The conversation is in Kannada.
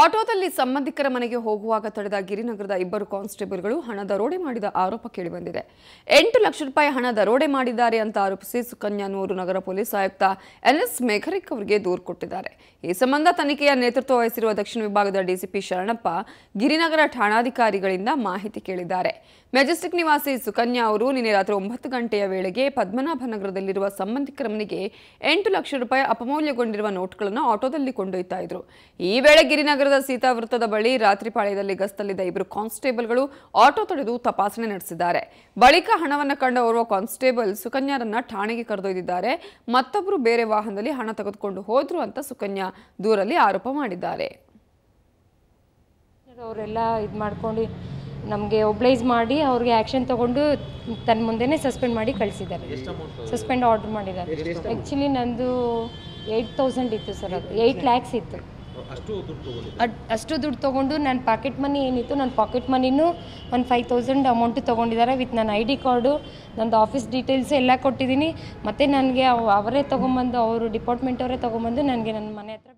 ಆಟೋದಲ್ಲಿ ಸಂಬಂಧಿಕರ ಮನೆಗೆ ಹೋಗುವಾಗ ತಡೆದ ಗಿರಿನಗರದ ಇಬ್ಬರು ಕಾನ್ಸ್ಟೇಬಲ್ಗಳು ಹಣ ದರೋಡೆ ಮಾಡಿದ ಆರೋಪ ಕೇಳಿಬಂದಿದೆ ಎಂಟು ಲಕ್ಷ ರೂಪಾಯಿ ಹಣ ದರೋಡೆ ಮಾಡಿದ್ದಾರೆ ಅಂತ ಆರೋಪಿಸಿ ಸುಕನ್ಯಾನೂರು ನಗರ ಪೊಲೀಸ್ ಆಯುಕ್ತ ಎನ್ಎಸ್ ಮೇಘರಿಕ್ ಅವರಿಗೆ ದೂರು ಕೊಟ್ಟಿದ್ದಾರೆ ಈ ಸಂಬಂಧ ತನಿಖೆಯ ನೇತೃತ್ವ ವಹಿಸಿರುವ ದಕ್ಷಿಣ ವಿಭಾಗದ ಡಿಸಿಪಿ ಶರಣಪ್ಪ ಗಿರಿನಗರ ಠಾಣಾಧಿಕಾರಿಗಳಿಂದ ಮಾಹಿತಿ ಕೇಳಿದ್ದಾರೆ ಮೆಜೆಸ್ಟಿಕ್ ನಿವಾಸಿ ಸುಕನ್ಯಾ ಅವರು ನಿನ್ನೆ ರಾತ್ರಿ ಒಂಬತ್ತು ಗಂಟೆಯ ವೇಳೆಗೆ ಪದ್ಮನಾಭ ನಗರದಲ್ಲಿರುವ ಸಂಬಂಧಿಕರ ಮನೆಗೆ ಎಂಟು ಲಕ್ಷ ರೂಪಾಯಿ ಅಪಮೌಲ್ಯಗೊಂಡಿರುವ ನೋಟ್ಗಳನ್ನು ಆಟೋದಲ್ಲಿ ಕೊಂಡೊಯ್ತಾ ಇದ್ರು ಈ ವೇಳೆ ಗಿರಿನಗರದ ಸೀತಾವೃತ್ತದ ಬಳಿ ರಾತ್ರಿ ಪಾಳ್ಯದಲ್ಲಿ ಗಸ್ತಲ್ಲಿದ್ದ ಇಬ್ಬರು ಕಾನ್ಸ್ಟೇಬಲ್ಗಳು ಆಟೋ ತಡೆದು ತಪಾಸಣೆ ನಡೆಸಿದ್ದಾರೆ ಬಳಿಕ ಹಣವನ್ನು ಕಂಡ ಓರ್ವ ಕಾನ್ಸ್ಟೇಬಲ್ ಸುಕನ್ಯಾರನ್ನ ಠಾಣೆಗೆ ಕರೆದೊಯ್ದಿದ್ದಾರೆ ಮತ್ತೊಬ್ಬರು ಬೇರೆ ವಾಹನದಲ್ಲಿ ಹಣ ತೆಗೆದುಕೊಂಡು ಹೋದ್ರು ಅಂತ ಸುಕನ್ಯಾ ದೂರಲ್ಲಿ ಆರೋಪ ಮಾಡಿದ್ದಾರೆ ಅವರೆಲ್ಲ ಇದು ಮಾಡ್ಕೊಂಡು ನಮಗೆ ಒಬ್ಲೈಸ್ ಮಾಡಿ ಅವ್ರಿಗೆ ಆ್ಯಕ್ಷನ್ ತೊಗೊಂಡು ತನ್ನ ಮುಂದೆನೇ ಸಸ್ಪೆಂಡ್ ಮಾಡಿ ಕಳಿಸಿದ್ದಾರೆ ಸಸ್ಪೆಂಡ್ ಆರ್ಡರ್ ಮಾಡಿದ್ದಾರೆ ಆ್ಯಕ್ಚುಲಿ ನಂದು ಏಯ್ಟ್ ತೌಸಂಡ್ ಇತ್ತು ಸರ್ ಅದು ಏಯ್ಟ್ ಲ್ಯಾಕ್ಸ್ ಇತ್ತು ಅಷ್ಟು ದುಡ್ಡು ತೊಗೊಂಡು ನನ್ನ ಪಾಕೆಟ್ ಮನಿ ಏನಿತ್ತು ನನ್ನ ಪಾಕೆಟ್ ಮನಿನೂ ಒಂದು ಫೈವ್ ತೌಸಂಡ್ ಅಮೌಂಟು ತೊಗೊಂಡಿದ್ದಾರೆ ವಿತ್ ನನ್ನ ಐ ಡಿ ಕಾರ್ಡು ನಂದು ಆಫೀಸ್ ಡೀಟೇಲ್ಸ್ ಎಲ್ಲ ಕೊಟ್ಟಿದ್ದೀನಿ ಮತ್ತು ನನಗೆ ಅವರೇ ತೊಗೊಂಬಂದು ಅವರು ಡಿಪಾರ್ಟ್ಮೆಂಟ್ ಅವರೇ ತೊಗೊಂಬಂದು ನನಗೆ ನನ್ನ ಮನೆ ಹತ್ರ